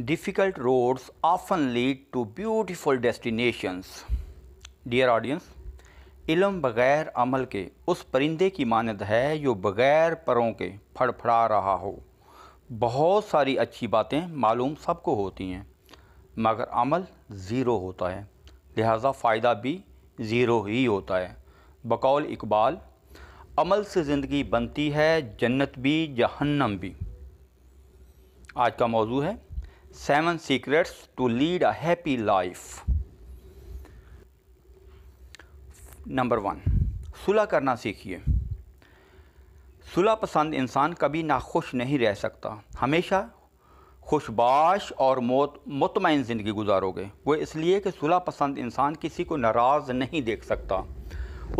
Difficult roads often lead to beautiful destinations. Dear audience, इलम बग़ैर अमल के उस परिंदे की मानद है जो बग़ैर परों के फड़फड़ा रहा हो बहुत सारी अच्छी बातें मालूम सबको होती हैं मगर अमल ज़ीरो होता है लिहाजा फ़ायदा भी ज़ीरो ही होता है बकौल इकबाल अमल से ज़िंदगी बनती है जन्नत भी जहन्नम भी आज का मौजू है seven secrets to lead a happy life number one सुलह करना सीखिए सुलह पसंद इंसान कभी नाखुश नहीं रह सकता हमेशा खुशबाश और मौत मुतमिन ज़िंदगी गुजारोगे वो इसलिए कि सुलह पसंद इंसान किसी को नाराज़ नहीं देख सकता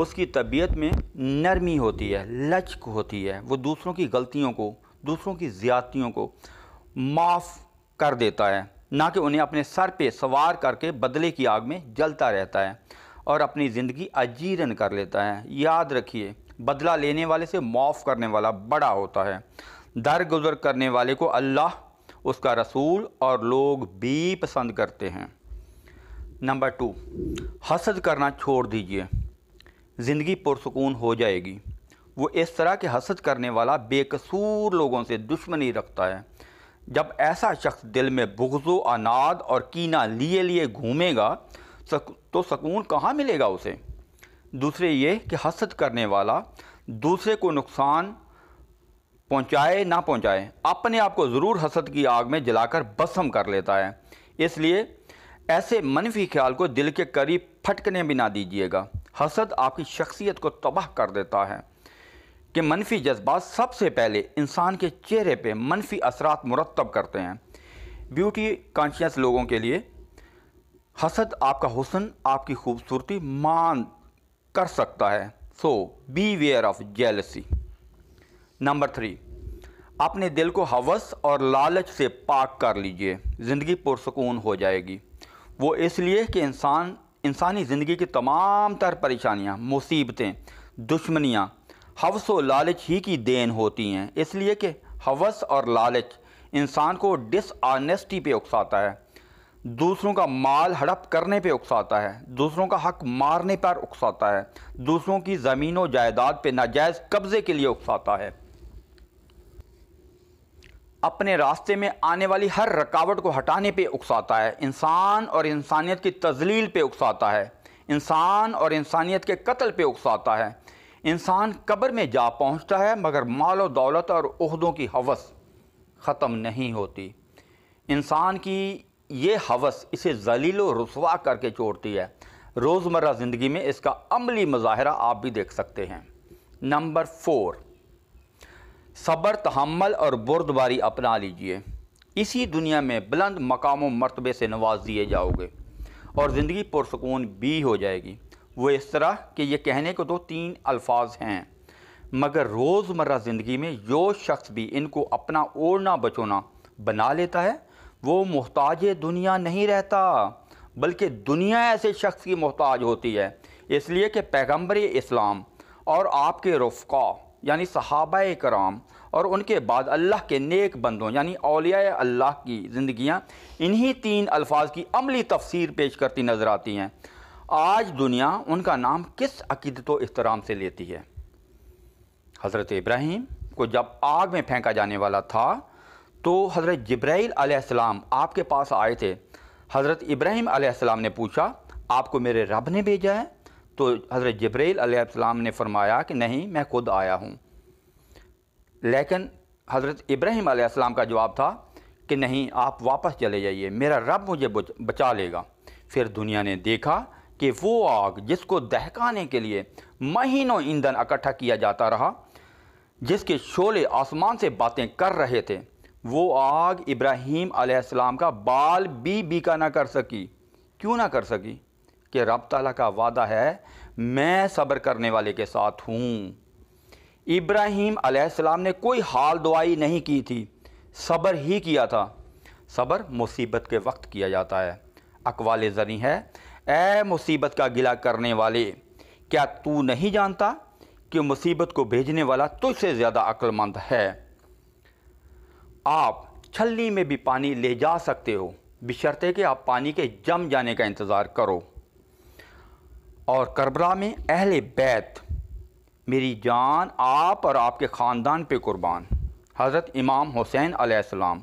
उसकी तबीयत में नरमी होती है लचक होती है वो दूसरों की गलतियों को दूसरों की ज़्यादतियों को माफ़ कर देता है ना कि उन्हें अपने सर पे सवार करके बदले की आग में जलता रहता है और अपनी ज़िंदगी अजीरन कर लेता है याद रखिए बदला लेने वाले से माफ़ करने वाला बड़ा होता है दर गुजर करने वाले को अल्लाह उसका रसूल और लोग भी पसंद करते हैं नंबर टू हसद करना छोड़ दीजिए ज़िंदगी पुरसकून हो जाएगी वो इस तरह के हसद करने वाला बेकसूर लोगों से दुश्मनी रखता है जब ऐसा शख्स दिल में बुगजो अनाद और कीना लिए लिए घूमेगा तो सकून कहाँ मिलेगा उसे दूसरे ये कि हसद करने वाला दूसरे को नुकसान पहुँचाए ना पहुँचाए अपने आप को ज़रूर हसद की आग में जलाकर बसम कर लेता है इसलिए ऐसे मनफी ख्याल को दिल के करीब फटकने भी ना दीजिएगा हसद आपकी शख्सियत को तबाह कर देता है कि मनफी जज्बात सबसे पहले इंसान के चेहरे पे मनफी असरात मुरतब करते हैं ब्यूटी कॉन्शियस लोगों के लिए हसद आपका हुसन आपकी खूबसूरती मान कर सकता है so beware of jealousy number three अपने दिल को हवस और लालच से पाक कर लीजिए ज़िंदगी पुरसकून हो जाएगी वो इसलिए कि इंसान इंसानी ज़िंदगी की तमाम तर परेशानियाँ मुसीबतें दुश्मनियाँ हवस व लालच ही की देन होती हैं इसलिए कि हवस और लालच इंसान को डिसऑनेस्टी पे उकसाता है दूसरों का माल हड़प करने पे उकसाता है दूसरों का हक मारने पर उकसाता है दूसरों की ज़मीन व जायदाद पे नाजायज़ कब्ज़े के लिए उकसाता है अपने रास्ते में आने वाली हर रकावट को हटाने पे उकसाता है इंसान और इंसानियत की तजलील पे उकसाता है इंसान और इंसानियत के कत्ल पे उकसाता है इंसान कब्र में जा पहुंचता है मगर माल और दौलत और उहदों की हवस ख़त्म नहीं होती इंसान की ये हवस इसे जलील व रसवा करके छोड़ती है रोज़मर्रा ज़िंदगी में इसका अमली मुजाहरा आप भी देख सकते हैं नंबर फोर सब्र तहमल और बुरदबारी अपना लीजिए इसी दुनिया में बुलंद मकाम मरतबे से नवाज दिए जाओगे और ज़िंदगी पुरसकून भी हो जाएगी वो इस तरह कि ये कहने को तो तीन अल्फाज हैं मगर रोज़मर्रा ज़िंदगी में जो शख्स भी इनको अपना ओढ़ना बचोना बना लेता है वो मोहताज दुनिया नहीं रहता बल्कि दुनिया ऐसे शख्स की मोहताज होती है इसलिए कि पैगम्बर इस्लाम और आपके रफ़ा यानी सहाबा कराम और उनके बाद अल्लाह के नेक बंदों यानी अलिया अल्लाह की ज़िंदियाँ इन्हीं तीन अल्फाज की अमली तफसीर पेश करती नज़र आती हैं आज दुनिया उनका नाम किस अकीदत अहतराम से लेती है हज़रत इब्राहिम को जब आग में फेंका जाने वाला था तो हज़रत जब्राइल आसमाम आपके पास आए थे हज़रत इब्राहिम आसमाम ने पूछा आपको मेरे रब ने भेजा है तो हज़रत जब्राइल आसमाम ने फरमाया कि नहीं मैं खुद आया हूँ लेकिन हज़रत इब्राहिम आसमाम का जवाब था कि नहीं आप वापस चले जाइए मेरा रब मुझे बचा लेगा फिर दुनिया ने देखा कि वो आग जिसको दहकाने के लिए महीनों ईंधन इकट्ठा किया जाता रहा जिसके शोले आसमान से बातें कर रहे थे वो आग इब्राहिम आसमाम का बाल भी बीका ना कर सकी क्यों ना कर सकी कि रब तला का वादा है मैं सब्र करने वाले के साथ हूँ इब्राहिम आसमाम ने कोई हाल दुआई नहीं की थी सब्र ही किया था सब्र मुसीबत के वक्त किया जाता है अकवाल जनी है ए मुसीबत का गिला करने वाले क्या तू नहीं जानता कि मुसीबत को भेजने वाला तुझसे ज़्यादा अक्लमंद है आप छलनी में भी पानी ले जा सकते हो बशर्ते कि आप पानी के जम जाने का इंतज़ार करो और करबला में अहल बैत मेरी जान आप और आपके ख़ानदान पे कुर्बान हज़रत इमाम हुसैन आसमाम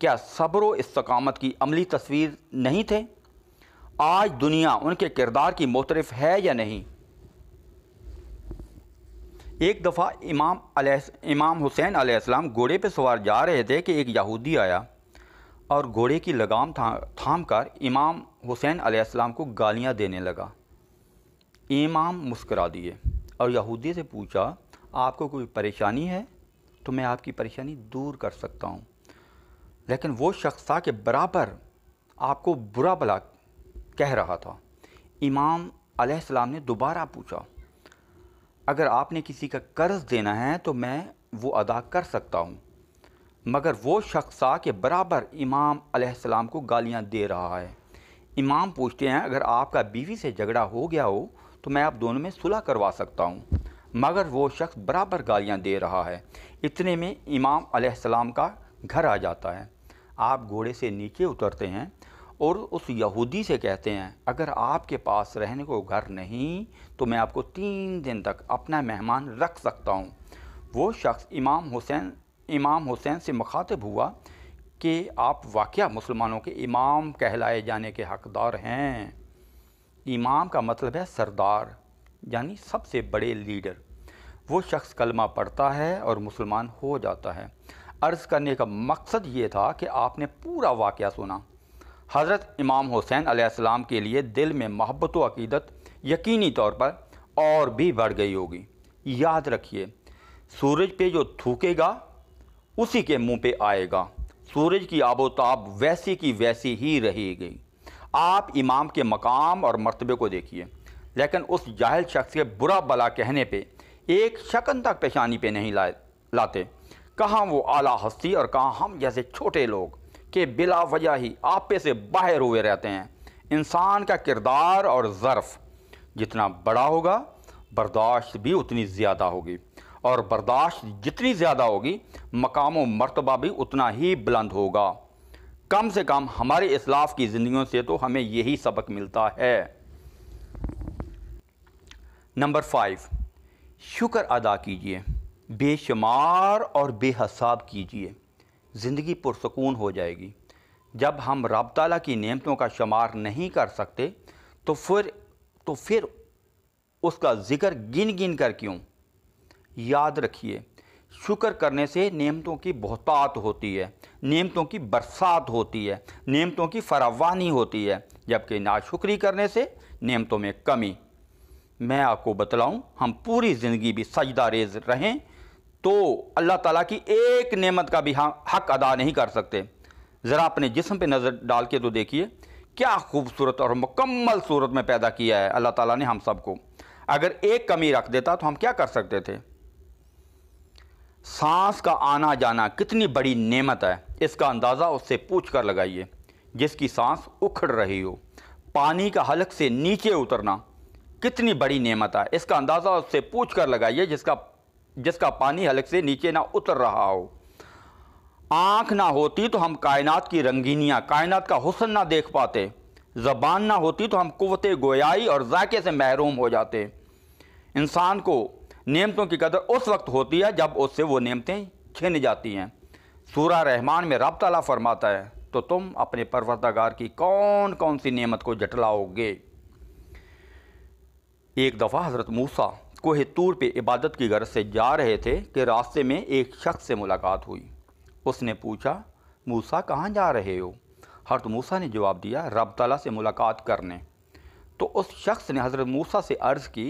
क्या सब्र इस्तकामत की अमली तस्वीर नहीं थे आज दुनिया उनके किरदार की मोतरफ है या नहीं एक दफ़ा इमाम इमाम हुसैन आसमाम घोड़े पर सवार जा रहे थे कि एक यहूदी आया और घोड़े की लगाम था थाम कर इमाम हुसैन आसमाम को गालियाँ देने लगा इमाम मुस्करा दिए और यहूदी से पूछा आपको कोई परेशानी है तो मैं आपकी परेशानी दूर कर सकता हूँ लेकिन वो शख्स था कि बराबर आपको बुरा भला कह रहा था इमाम अलैहिस्सलाम ने दोबारा पूछा अगर आपने किसी का कर्ज़ देना है तो मैं वो अदा कर सकता हूँ मगर वो शख्स आ के बराबर इमाम अलैहिस्सलाम को गालियाँ दे रहा है इमाम पूछते हैं अगर आपका बीवी से झगड़ा हो गया हो तो मैं आप दोनों में सुलह करवा सकता हूँ मगर वो शख्स बराबर गालियाँ दे रहा है इतने में इमाम अलैहिस्सलाम का घर आ जाता है आप घोड़े से नीचे उतरते हैं और उस यहूदी से कहते हैं अगर आपके पास रहने को घर नहीं तो मैं आपको तीन दिन तक अपना मेहमान रख सकता हूँ वो शख्स इमाम हुसैन इमाम हुसैन से मुखातब हुआ कि आप वाक़ मुसलमानों के इमाम कहलाए जाने के हकदार हैं इमाम का मतलब है सरदार यानी सबसे बड़े लीडर वो शख्स कलमा पढ़ता है और मुसलमान हो जाता है अर्ज़ करने का मकसद ये था कि आपने पूरा वाक़ सुना हज़रत इमाम हुसैन आसमाम के लिए दिल में महब्बत अकीदत यकीनी तौर पर और भी बढ़ गई होगी याद रखिए सूरज पे जो थूकेगा उसी के मुंह पे आएगा सूरज की आबोताब वैसी की वैसी ही रहेगी आप इमाम के मकाम और मरतबे को देखिए लेकिन उस जाहल शख्स के बुरा भला कहने पे एक शकन तक पेशानी पे नहीं लाए लाते कहाँ वो आला हस्ती और कहाँ हम जैसे छोटे लोग कि बिला वजह ही आपे से बाहर हुए रहते हैं इंसान का किरदार और ज़र्फ़ जितना बड़ा होगा बर्दाश्त भी उतनी ज़्यादा होगी और बर्दाश्त जितनी ज़्यादा होगी मकाम व मरतबा भी उतना ही बुलंद होगा कम से कम हमारे इसलाफ की ज़िंदगियों से तो हमें यही सबक मिलता है नंबर फाइव शुक्र अदा कीजिए बेशुमार और बेहसाब कीजिए ज़िंदगी पुरसकून हो जाएगी जब हम रब तला की नियमतों का शुमार नहीं कर सकते तो फिर तो फिर उसका ज़िक्र गिन गिन कर क्यों याद रखिए शुक्र करने से नियमतों की बहतात होती है नियमतों की बरसात होती है नियमतों की फरावानी होती है जबकि नाशुक्री करने से नियमतों में कमी मैं आपको बतलाऊं हम पूरी ज़िंदगी भी सजदा रेज रहें तो अल्लाह ताला की एक नेमत का भी हक अदा नहीं कर सकते ज़रा अपने जिसम पे नज़र डाल के तो देखिए क्या खूबसूरत और मुकम्मल सूरत में पैदा किया है अल्लाह ताला ने हम सबको अगर एक कमी रख देता तो हम क्या कर सकते थे सांस का आना जाना कितनी बड़ी नेमत है इसका अंदाज़ा उससे पूछ कर लगाइए जिसकी सांस उखड़ रही हो पानी का हलक से नीचे उतरना कितनी बड़ी नेमत है इसका अंदाज़ा उससे पूछ कर लगाइए जिसका जिसका पानी हलक से नीचे ना उतर रहा हो आँख ना होती तो हम कायनात की रंगीनियाँ कायनात का हुसन ना देख पाते ज़बान ना होती तो हम कुवते गोयाई और जायके से महरूम हो जाते इंसान को नियमतों की कदर उस वक्त होती है जब उससे वो नियमतें छिन जाती हैं सूरा रहमान में रब तला फरमाता है तो तुम अपने परवरदागार की कौन कौन सी नियमत को जटलाओगे एक दफ़ा हज़रत मूसा कोहतूर पे इबादत की गरज से जा रहे थे कि रास्ते में एक शख्स से मुलाकात हुई उसने पूछा मूसा कहाँ जा रहे हो हरत तो मूसा ने जवाब दिया रब तला से मुलाकात करने तो उस शख्स ने हज़रत मूसा से अर्ज़ की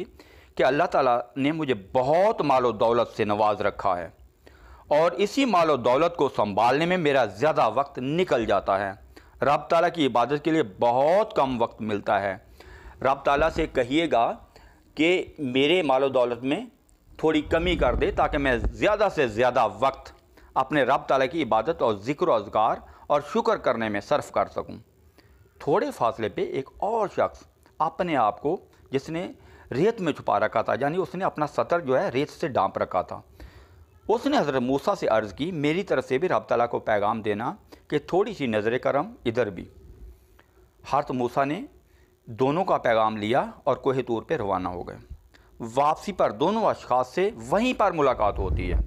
कि अल्लाह ताला ने मुझे बहुत मालो दौलत से नवाज रखा है और इसी मालो दौलत को संभालने में मेरा ज़्यादा वक्त निकल जाता है रब तला की इबादत के लिए बहुत कम वक्त मिलता है रब तला से कहिएगा कि मेरे मालो दौलत में थोड़ी कमी कर दे ताकि मैं ज़्यादा से ज़्यादा वक्त अपने रब तला की इबादत और ज़िक्र अजगार और शुक्र करने में सर्फ कर सकूँ थोड़े फासले पर एक और शख्स अपने आप को जिसने रेत में छुपा रखा था यानी उसने अपना सतर जो है रेत से डांप रखा था उसने हज़रत मूसा से अर्ज़ की मेरी तरफ से भी रब तला को पैगाम देना कि थोड़ी सी नज़र करम इधर भी हरत मूसा ने दोनों का पैगाम लिया और कोहे तूर पर रवाना हो गए वापसी पर दोनों अशखाज से वहीं पर मुलाकात होती है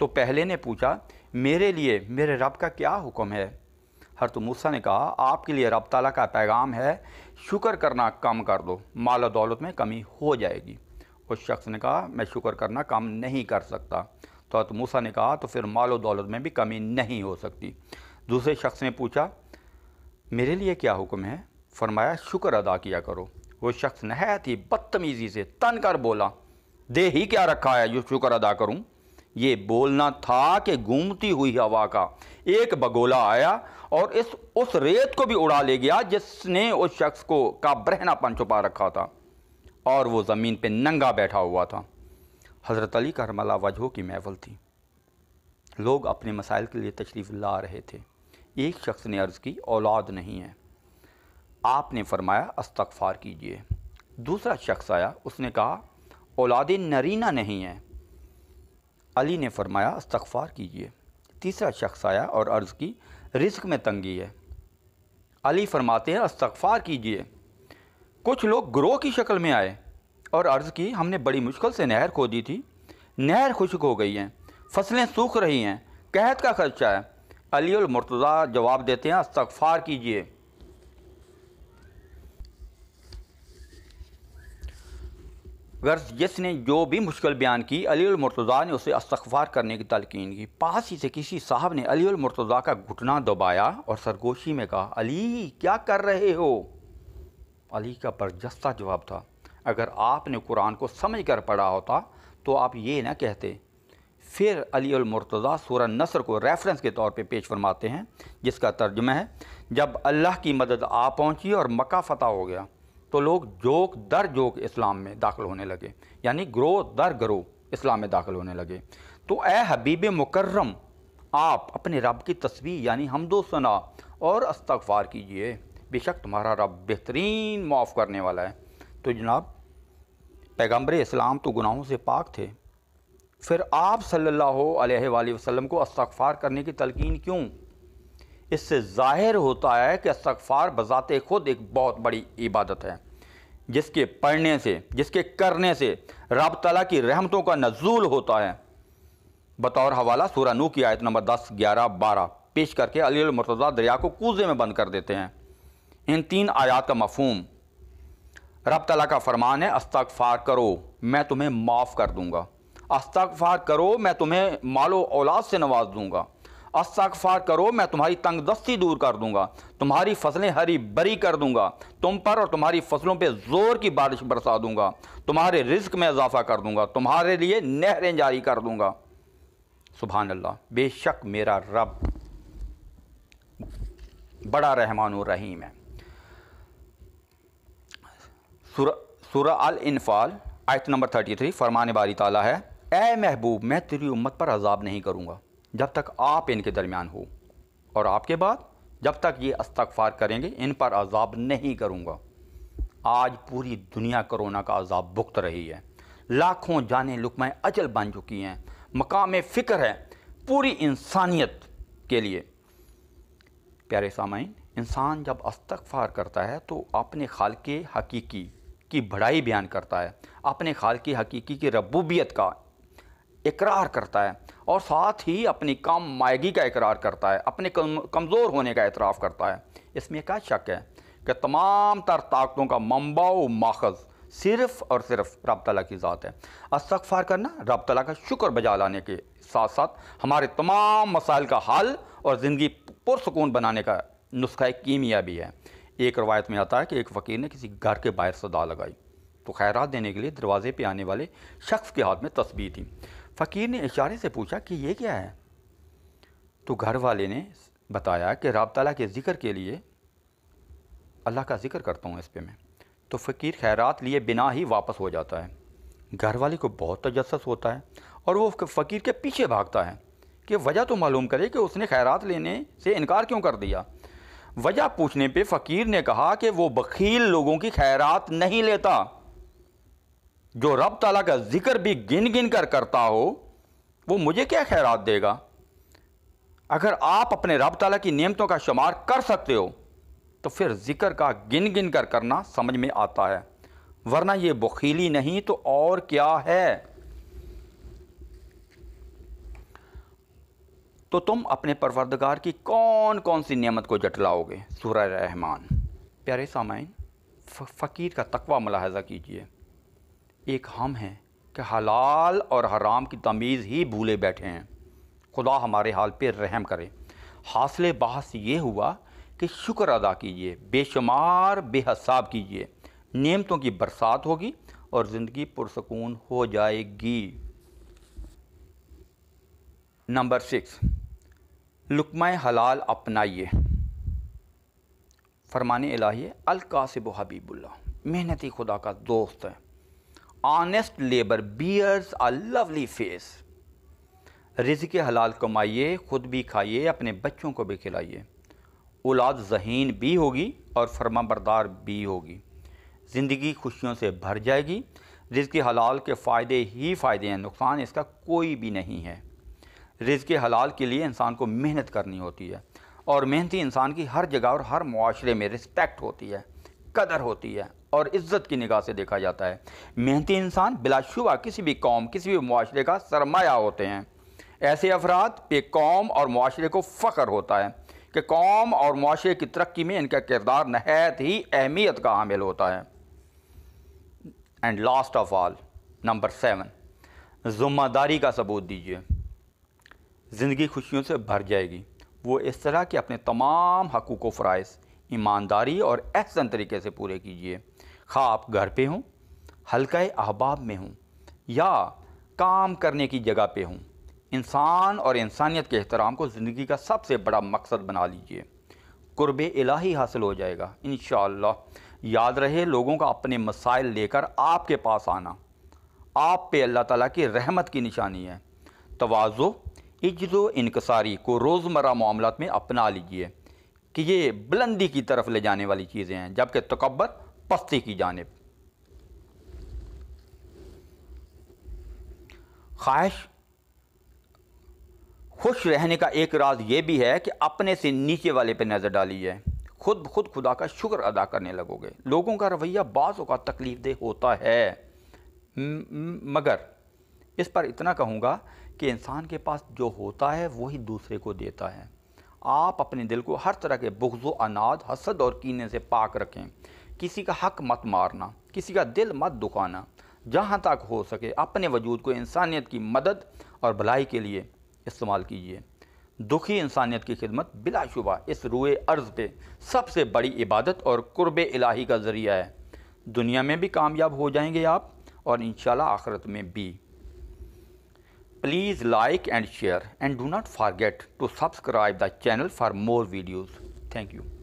तो पहले ने पूछा मेरे लिए मेरे रब का क्या हुक्म है तो मूसा ने कहा आपके लिए रब तला का पैगाम है शुक्र करना कम कर दो माल दौलत में कमी हो जाएगी उस शख्स ने कहा मैं शुक्र करना कम नहीं कर सकता तो तो मूसा ने कहा तो फिर माल दौलत में भी कमी नहीं हो सकती दूसरे शख्स ने पूछा मेरे लिए क्या हुक्म है फरमाया शुक्र अदा किया करो वो शख्स नहायत ही बदतमीज़ी से तन कर बोला दे ही क्या रखा है जो शुक्र अदा करूं ये बोलना था कि घूमती हुई हवा का एक बगोला आया और इस उस रेत को भी उड़ा ले गया जिसने उस शख्स को का ब्रहनापन छुपा रखा था और वो ज़मीन पे नंगा बैठा हुआ था हज़रत अली करमला वजह की महफल थी लोग अपने मसाइल के लिए तशरीफ़ ला रहे थे एक शख्स ने अर्ज़ की औलाद नहीं है आपने फरमाया अस्तगफार कीजिए दूसरा शख्स आया उसने कहा औलाद नरीना नहीं है अली ने फरमाया अस्तगफार कीजिए तीसरा शख्स आया और अर्ज़ की रिस्क में तंगी है अली फरमाते हैं अस्तगफार कीजिए कुछ लोग ग्रोह की शक्ल में आए और अर्ज़ की हमने बड़ी मुश्किल से नहर खोदी थी नहर खुशक हो गई हैं फसलें सूख रही हैं कहत का खर्चा है अली और मुर्तज़ा जवाब देते हैं अस्तगफार कीजिए गर्ज यस ने जो भी मुश्किल बयान की अली ने उसे अस्तवार करने की तलकिन की पास ही से किसी साहब ने अली का घुटना दबाया और सरगोशी में कहा अली क्या कर रहे हो अली का बरजस्ता जवाब था अगर आपने कुरान को समझ कर पढ़ा होता तो आप ये ना कहते फिर अली सूर नसर को रेफरेंस के तौर पे पेश फरमाते हैं जिसका तर्जुमा है जब अल्लाह की मदद आ पहुँची और मक्का फ़तह हो गया तो लोग जोक दर जोक इस्लाम में दाखिल होने लगे यानी ग्रो दर ग्रो इस्लाम में दाखिल होने लगे तो ए हबीब मुकर्रम आप अपने रब की तस्वीर यानी दो सना और अस्तगफार कीजिए बेशक तुम्हारा रब बेहतरीन माफ़ करने वाला है तो जनाब पैगम्बर इस्लाम तो गुनाहों से पाक थे फिर आप सल्लल्लाहु अलैहि वसल्लम को अस्तगफार करने की तलकीन क्यों इससे ज़ाहिर होता है कि इस्तफ़ार बज़ात खुद एक बहुत बड़ी इबादत है जिसके पढ़ने से जिसके करने से रब तला की रहमतों का नजूल होता है बतौर हवाला सूरा नू की आयत नंबर दस ग्यारह बारह पेश करके अलीमरतज़ा दरिया को कूजे में बंद कर देते हैं इन तीन आयात का मफहम रब तला का फरमान है अस्तगफ़ार करो मैं तुम्हें माफ़ कर दूँगा अस्तगफ़ार करो मैं तुम्हें मालो औलाद से नवाज दूँगा अस्सा करो मैं तुम्हारी तंग दस्ती दूर कर दूंगा तुम्हारी फसलें हरी भरी कर दूंगा तुम पर और तुम्हारी फसलों पे ज़ोर की बारिश बरसा दूंगा तुम्हारे रिस्क में इजाफा कर दूंगा तुम्हारे लिए नहरें जारी कर दूंगा सुबहान अल्लाह बेशक मेरा रब बड़ा रहमान रहीम है सूर अल इनफाल आयत नंबर थर्टी थ्री फरमान बारी ताला है ए महबूब मैं तेरी उम्मत पर अजाब नहीं करूँगा जब तक आप इनके दरमियान हो और आपके बाद जब तक ये अस्तगफार करेंगे इन पर अजाब नहीं करूँगा आज पूरी दुनिया कोरोना का अजाब भुगत रही है लाखों जाने लुकमाएँ अचल बन चुकी हैं मकाम फ़िक्र है पूरी इंसानियत के लिए प्यारे सामाइन इंसान जब अस्तगफार करता है तो अपने खाल के हकीकी की बड़ाई बयान करता है अपने खाल की हकीकी की रबूबियत का इकरार करता है और साथ ही अपनी कम मायगी का इकरार करता है अपने कम, कमज़ोर होने का एतराफ़ करता है इसमें क्या शक है कि तमाम तर ताकतों का मम्बा माखज़ सिर्फ़ और सिर्फ रब तला की ज़ात है अस्तफ़ार करना रब तला का शुक्र बजा लाने के साथ साथ हमारे तमाम मसाइल का हल और ज़िंदगी पुरसकून बनाने का नुस्खा कीमिया भी है एक रवायत में आता है कि एक फ़कीर ने किसी घर के बाहर सदा लगाई तो खैरात देने के लिए दरवाजे पर आने वाले शख्स के हाथ में तस्बी थी फ़कीर ने इशारे से पूछा कि यह क्या है तो घर वाले ने बताया कि रब तला के ज़िक्र के लिए अल्लाह का ज़िक्र करता हूँ इस पर मैं तो फ़कीर खैरात लिए बिना ही वापस हो जाता है घर वाले को बहुत तजस होता है और वो फ़कीर के पीछे भागता है कि वजह तो मालूम करे कि उसने खैरात लेने से इनकार क्यों कर दिया वजह पूछने पे फ़कीर ने कहा कि वो बखील लोगों की खैरात नहीं लेता जो रब तला का ज़िक्र भी गिन गिन कर करता हो वो मुझे क्या खैरात देगा अगर आप अपने रब तला की नियमतों का शुमार कर सकते हो तो फिर ज़िक्र का गिन गिन कर करना समझ में आता है वरना ये बखीली नहीं तो और क्या है तो तुम अपने परवरदगार की कौन कौन सी नियमत को जटलाओगे सूर्य रहमान प्यारे सामाइन फ़कीर का तकवा मुलाहजा कीजिए एक हम हैं कि हलाल और हराम की तमीज़ ही भूले बैठे हैं खुदा हमारे हाल पर रहम करे हासिल बहस ये हुआ कि शुक्र अदा कीजिए बेशुमार बेहसाब कीजिए नियमतों की बरसात होगी और ज़िंदगी पुरसकून हो जाएगी नंबर सिक्स लुकमा हलाल अपनाइए फरमान इलाही अलकासिब हबीबुल्ला मेहनती खुदा का दोस्त है honest labour bears a lovely face रिज़ के हलाल कमाइए ख़ुद भी खाइए अपने बच्चों को भी खिलाइए औलाद जहीन भी होगी और फर्मा बरदार भी होगी ज़िंदगी खुशियों से भर जाएगी रिज़ हलाल के फ़ायदे ही फ़ायदे हैं नुकसान इसका कोई भी नहीं है रिज़ हलाल के लिए इंसान को मेहनत करनी होती है और मेहनती इंसान की हर जगह और हर माशरे में रिस्पेक्ट होती है कदर होती है और इज्जत की निगाह से देखा जाता है मेहनती इंसान बिलाशुबा किसी भी कौम किसी भी माशरे का सरमाया होते हैं ऐसे अफराद पे कौम और माशरे को फ़ख्र होता है कि कौम और माशरे की तरक्की में इनका किरदार नहायत ही अहमियत का हामिल होता है and last of all number seven ज़ुम्मेदारी का सबूत दीजिए ज़िंदगी खुशियों से भर जाएगी वो इस तरह के अपने तमाम हकूक़ व फ़राइज़ ईमानदारी और एहसन तरीके से पूरे कीजिए खा आप घर पे हों हल्का अहबाब में हूँ या काम करने की जगह पे हूँ इंसान और इंसानियत के अहतराम को ज़िंदगी का सबसे बड़ा मकसद बना लीजिए कुर्ब इलाही हासिल हो जाएगा इन याद रहे लोगों का अपने मसाइल लेकर आपके पास आना आप पे अल्लाह ताला की रहमत की निशानी है तोज़ो इज्जो इनकसारी को रोज़मर्रा मामला में अपना लीजिए कि ये बुलंदी की तरफ ले जाने वाली चीज़ें हैं जबकि तकबर पस्ती की जानब ख्वाहिश खुश रहने का एक राज यह भी है कि अपने से नीचे वाले पे नज़र डाली जाए खुद खुद खुदा का शुक्र अदा करने लगोगे लोगों का रवैया बाजों का तकलीफ़ दे होता है मगर इस पर इतना कहूँगा कि इंसान के पास जो होता है वही दूसरे को देता है आप अपने दिल को हर तरह के बुग्ज़ो अनाज हसद और कीने से पाक रखें किसी का हक मत मारना किसी का दिल मत दुखाना जहाँ तक हो सके अपने वजूद को इंसानियत की मदद और भलाई के लिए इस्तेमाल कीजिए दुखी इंसानियत की खिदमत बिलाशुबा इस रूए अर्ज़ पे सबसे बड़ी इबादत और कुर्ब इलाही का ज़रिया है दुनिया में भी कामयाब हो जाएंगे आप और इन आखरत में भी please like and share and do not forget to subscribe the channel for more videos thank you